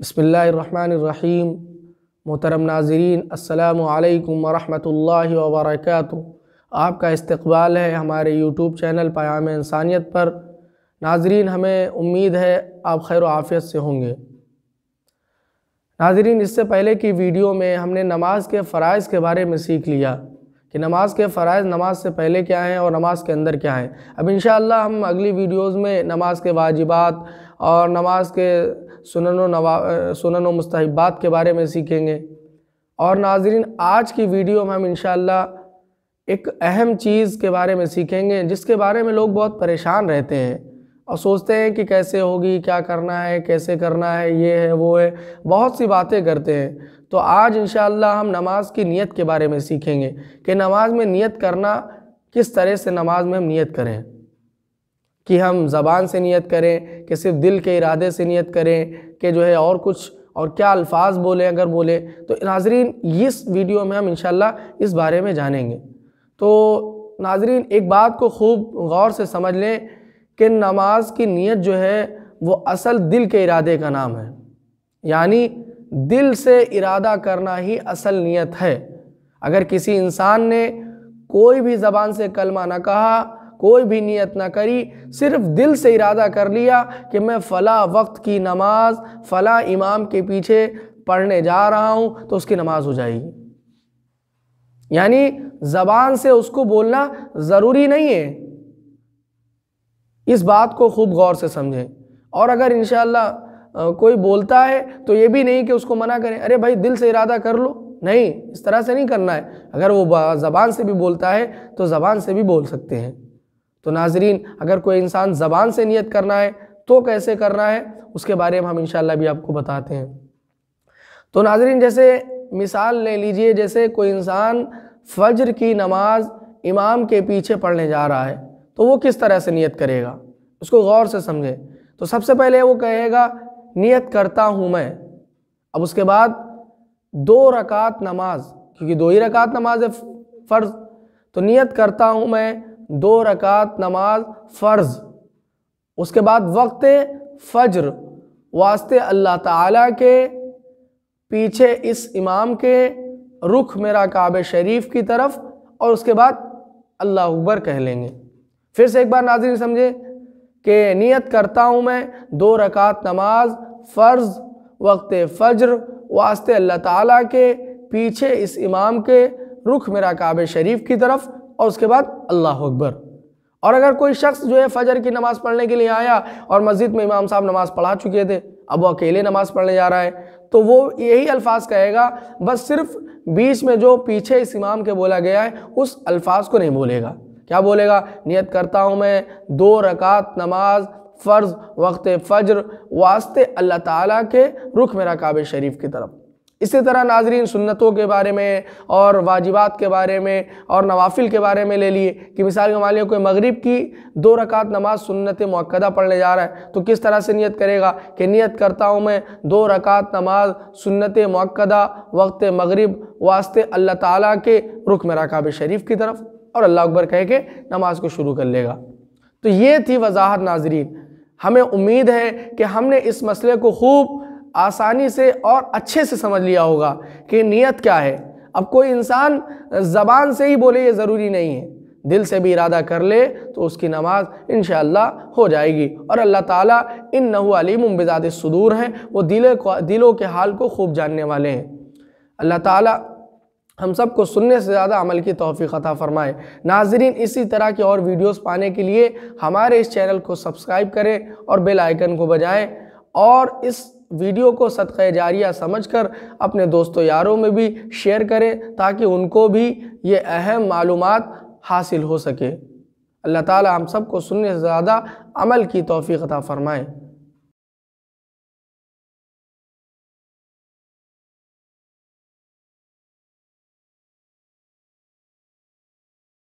बसमीम मोहतरम नाजरीन असलकम वरहमल वर्क आपका इस्तबाल है हमारे यूट्यूब चैनल पयाम इंसानियत पर नाजरीन हमें उम्मीद है आप खैर आफियत से होंगे नाजरीन इससे पहले की वीडियो में हमने नमाज के फ़रज़ के बारे में सीख लिया कि नमाज के फ़रज़ नमाज से पहले क्या हैं और नमाज के अंदर क्या हैं अब इन हम अगली वीडियोज़ में नमाज के वाजिबात और नमाज के सुनन नवा सुनन मस्तबात के बारे में सीखेंगे और नाजरीन आज की वीडियो में हम इन एक अहम चीज़ के बारे में सीखेंगे जिसके बारे में लोग बहुत परेशान रहते हैं और सोचते हैं कि कैसे होगी क्या करना है कैसे करना है ये है वो है बहुत सी बातें करते हैं तो आज इन हम नमाज की नीयत के बारे में सीखेंगे कि नमाज में नीयत करना किस तरह से नमाज में हम नीयत करें कि हम ज़बान से नीयत करें कि सिर्फ दिल के इरादे से नीयत करें कि जो है और कुछ और क्या अल्फाज बोलें अगर बोलें तो नाजरीन इस वीडियो में हम इन इस बारे में जानेंगे तो नाजरीन एक बात को खूब गौर से समझ लें कि नमाज की नीयत जो है वो असल दिल के इरादे का नाम है यानी दिल से इरादा करना ही असल नीयत है अगर किसी इंसान ने कोई भी ज़बान से कलमा ना कहा कोई भी नियत ना करी सिर्फ दिल से इरादा कर लिया कि मैं फ़ला वक्त की नमाज फ़ला इमाम के पीछे पढ़ने जा रहा हूँ तो उसकी नमाज हो जाएगी यानी ज़बान से उसको बोलना ज़रूरी नहीं है इस बात को खूब गौर से समझें और अगर इन कोई बोलता है तो ये भी नहीं कि उसको मना करें अरे भाई दिल से इरादा कर लो नहीं इस तरह से नहीं करना है अगर वो ज़बान से भी बोलता है तो ज़बान से भी बोल सकते हैं तो नाजरीन अगर कोई इंसान ज़बान से नियत करना है तो कैसे करना है उसके बारे में हम इन भी आपको बताते हैं तो नाजरीन जैसे मिसाल ले लीजिए जैसे कोई इंसान फजर की नमाज़ इमाम के पीछे पढ़ने जा रहा है तो वो किस तरह से नियत करेगा उसको गौर से समझे तो सबसे पहले वो कहेगा नियत करता हूँ मैं अब उसके बाद दो रकात नमाज क्योंकि दो ही रकात नमाज है फ़र्ज़ तो नियत करता हूँ मैं दो रकात नमाज फ़र्ज़ उसके बाद वक्त फ़ज्र वास्ते अल्लाह ताला के पीछे इस इमाम के रुख मेरा काब शरीफ की तरफ और उसके बाद अल्लाह अकबर कह लेंगे फिर से एक बार नाजिर समझे कि नियत करता हूँ मैं दो रकात नमाज फ़र्ज़ वक्त फ़ज्र वास्ते अल्लाह ताला के पीछे इस इमाम के रुख मेरा काब शरीफ की तरफ और उसके बाद अल्लाह अकबर और अगर कोई शख्स जो है फजर की नमाज़ पढ़ने के लिए आया और मस्जिद में इमाम साहब नमाज़ पढ़ा चुके थे अब वो अकेले नमाज़ पढ़ने जा रहा है तो वो यही अल्फाज कहेगा बस सिर्फ बीच में जो पीछे इस इमाम के बोला गया है उस अल्फाज को नहीं बोलेगा क्या बोलेगा नियत करता हूँ मैं दो रकात नमाज फ़र्ज़ वक्त फ़ज्र वास्ते अल्लाह ताला के रुख मेरा काब शरीफ की तरफ इसी तरह नाजरीन सुन्नतों के बारे में और वाजिबात के बारे में और नवाफिल के बारे में ले लिए कि मिसाल के मानिए कोई मगरिब की दो रकात नमाज सुन्नत मक्दा पढ़ने जा रहा है तो किस तरह से नियत करेगा कि नियत करता हूँ मैं दो रकात नमाज सुन्नत मक्दा वक्त मगरिब वास्ते अल्लाह ताला के रुख में रकाब शरीफ की तरफ़ और अल्लाह अकबर कह के नमाज को शुरू कर लेगा तो ये थी वजाहत नाजरीन हमें उम्मीद है कि हमने इस मसले को खूब आसानी से और अच्छे से समझ लिया होगा कि नीयत क्या है अब कोई इंसान ज़बान से ही बोले ये ज़रूरी नहीं है दिल से भी इरादा कर ले तो उसकी नमाज इन हो जाएगी और अल्लाह ताला इन नहलीम बिजात सदूर हैं वो दिले को दिलों के हाल को खूब जानने वाले हैं अल्लाह ताला हम सब को सुनने से ज़्यादा अमल की तोफ़ी अता फ़रमाए नाजरीन इसी तरह की और वीडियोस पाने के लिए हमारे इस चैनल को सब्सक्राइब करें और बेल आइकन को बजाएं और इस वीडियो को सदक़ जारिया समझकर अपने दोस्तों यारों में भी शेयर करें ताकि उनको भी ये अहम मालूम हासिल हो सके अल्लाह ताली हम सबको सुनने से ज़्यादा अमल की तोफ़ी अता फ़रमाएँ